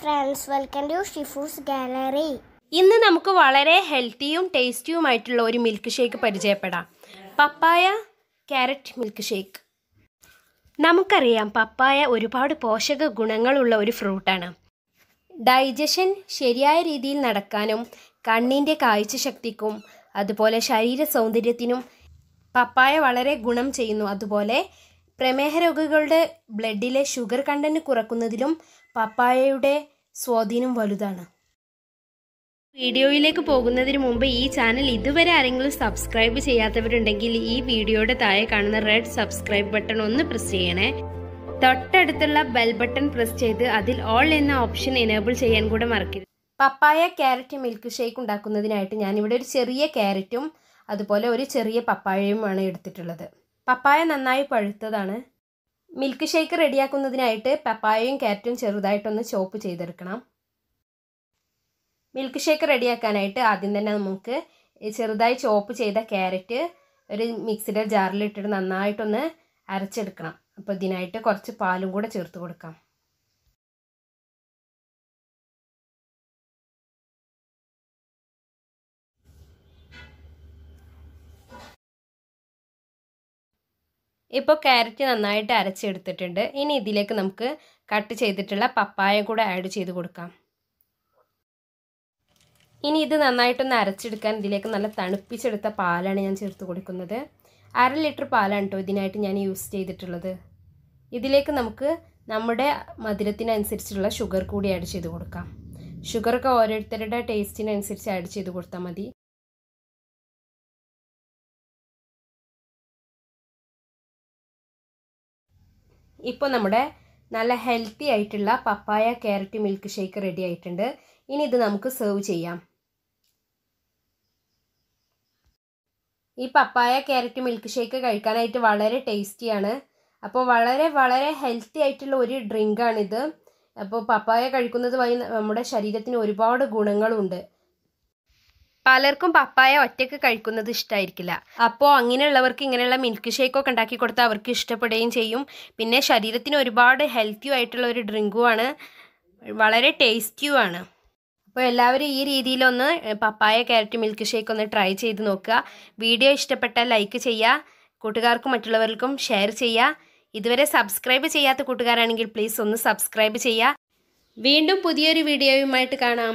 friends welcome to ഷിഫൂസ് gallery ഇന്ന് നമുക്ക് വളരെ ഹെൽത്തിയും ടേസ്റ്റിയുമായിട്ടുള്ള ഒരു മിൽക്ക് ഷേക്ക് പരിചയപ്പെടാം പപ്പായ ക്യാരറ്റ് മിൽക്ക് ഷേക്ക് നമുക്കറിയാം പപ്പായ ഒരുപാട് പോഷക ഗുണങ്ങളുള്ള ഒരു ഫ്രൂട്ടാണ് ഡൈജഷൻ ശരിയായ രീതിയിൽ നടക്കാനും കണ്ണിൻ്റെ കാഴ്ചശക്തിക്കും അതുപോലെ ശരീര സൗന്ദര്യത്തിനും പപ്പായ വളരെ ഗുണം ചെയ്യുന്നു അതുപോലെ പ്രമേഹ രോഗികളുടെ ബ്ലഡിലെ ഷുഗർ കണ്ടന്റ് കുറക്കുന്നതിലും പപ്പായയുടെ സ്വാധീനം വലുതാണ് വീഡിയോയിലേക്ക് പോകുന്നതിന് മുമ്പ് ഈ ചാനൽ ഇതുവരെ ആരെങ്കിലും സബ്സ്ക്രൈബ് ചെയ്യാത്തവരുണ്ടെങ്കിൽ ഈ വീഡിയോയുടെ താഴെ കാണുന്ന റെഡ് സബ്സ്ക്രൈബ് ബട്ടൺ ഒന്ന് പ്രസ് ചെയ്യണേ തൊട്ടടുത്തുള്ള ബെൽ ബട്ടൺ പ്രസ് ചെയ്ത് അതിൽ ഓൾ എന്ന ഓപ്ഷൻ എനേബിൾ ചെയ്യാൻ കൂടെ മറക്കരുത് പപ്പായ ക്യാരറ്റ് മിൽക്ക് ഷേക്ക് ഉണ്ടാക്കുന്നതിനായിട്ട് ഞാനിവിടെ ഒരു ചെറിയ ക്യാരറ്റും അതുപോലെ ഒരു ചെറിയ പപ്പായയുമാണ് എടുത്തിട്ടുള്ളത് പപ്പായ നന്നായി പഴുത്തതാണ് മിൽക്ക് ഷേക്ക് റെഡിയാക്കുന്നതിനായിട്ട് പപ്പായയും ക്യാരറ്റും ചെറുതായിട്ടൊന്ന് ചോപ്പ് ചെയ്തെടുക്കണം മിൽക്ക് ഷേക്ക് റെഡിയാക്കാനായിട്ട് ആദ്യം തന്നെ നമുക്ക് ചെറുതായി ചോപ്പ് ചെയ്ത ക്യാരറ്റ് ഒരു മിക്സിയുടെ ജാറിലിട്ടിട്ട് നന്നായിട്ടൊന്ന് അരച്ചെടുക്കണം അപ്പോൾ ഇതിനായിട്ട് കുറച്ച് പാലും കൂടെ ചേർത്ത് കൊടുക്കാം ഇപ്പോൾ ക്യാരറ്റ് നന്നായിട്ട് അരച്ചെടുത്തിട്ടുണ്ട് ഇനി ഇതിലേക്ക് നമുക്ക് കട്ട് ചെയ്തിട്ടുള്ള പപ്പായ കൂടെ ആഡ് ചെയ്ത് കൊടുക്കാം ഇനി ഇത് നന്നായിട്ടൊന്ന് അരച്ചെടുക്കാൻ ഇതിലേക്ക് നല്ല തണുപ്പിച്ചെടുത്ത പാലാണ് ഞാൻ ചേർത്ത് കൊടുക്കുന്നത് അര ലിറ്റർ പാലാണ് കേട്ടോ ഇതിനായിട്ട് ഞാൻ യൂസ് ചെയ്തിട്ടുള്ളത് ഇതിലേക്ക് നമുക്ക് നമ്മുടെ മധുരത്തിനനുസരിച്ചുള്ള ഷുഗർ കൂടി ആഡ് ചെയ്ത് കൊടുക്കാം ഷുഗറൊക്കെ ഓരോരുത്തരുടെ ടേസ്റ്റിനനുസരിച്ച് ആഡ് ചെയ്ത് കൊടുത്താൽ മതി ഇപ്പോൾ നമ്മുടെ നല്ല ഹെൽത്തി ആയിട്ടുള്ള papaya carrot milkshake ready ആയിട്ടുണ്ട് ഇനി ഇത് നമുക്ക് സെർവ് ചെയ്യാം ഈ പപ്പായ ക്യാരറ്റ് മിൽക്ക് ഷേക്ക് കഴിക്കാനായിട്ട് വളരെ ടേസ്റ്റിയാണ് അപ്പോൾ വളരെ വളരെ ഹെൽത്തി ആയിട്ടുള്ള ഒരു ഡ്രിങ്കാണിത് അപ്പോൾ പപ്പായ കഴിക്കുന്നത് വഴി നമ്മുടെ ശരീരത്തിന് ഒരുപാട് ഗുണങ്ങളുണ്ട് പലർക്കും പപ്പായ ഒറ്റയ്ക്ക് കഴിക്കുന്നത് ഇഷ്ടമായിരിക്കില്ല അപ്പോൾ അങ്ങനെയുള്ളവർക്ക് ഇങ്ങനെയുള്ള മിൽക്ക് ഷേക്കൊക്കെ ഉണ്ടാക്കി കൊടുത്താൽ അവർക്ക് ഇഷ്ടപ്പെടുകയും ചെയ്യും പിന്നെ ശരീരത്തിന് ഒരുപാട് ഹെൽത്തിയും ആയിട്ടുള്ള ഒരു ഡ്രിങ്കുമാണ് വളരെ ടേസ്റ്റിയുമാണ് അപ്പോൾ എല്ലാവരും ഈ രീതിയിലൊന്ന് പപ്പായ ക്യാരറ്റ് മിൽക്ക് ഷേക്ക് ഒന്ന് ട്രൈ ചെയ്ത് നോക്കുക വീഡിയോ ഇഷ്ടപ്പെട്ടാൽ ലൈക്ക് ചെയ്യുക കൂട്ടുകാർക്കും മറ്റുള്ളവർക്കും ഷെയർ ചെയ്യുക ഇതുവരെ സബ്സ്ക്രൈബ് ചെയ്യാത്ത കൂട്ടുകാരാണെങ്കിൽ പ്ലീസ് ഒന്ന് സബ്സ്ക്രൈബ് ചെയ്യുക വീണ്ടും പുതിയൊരു വീഡിയോയുമായിട്ട് കാണാം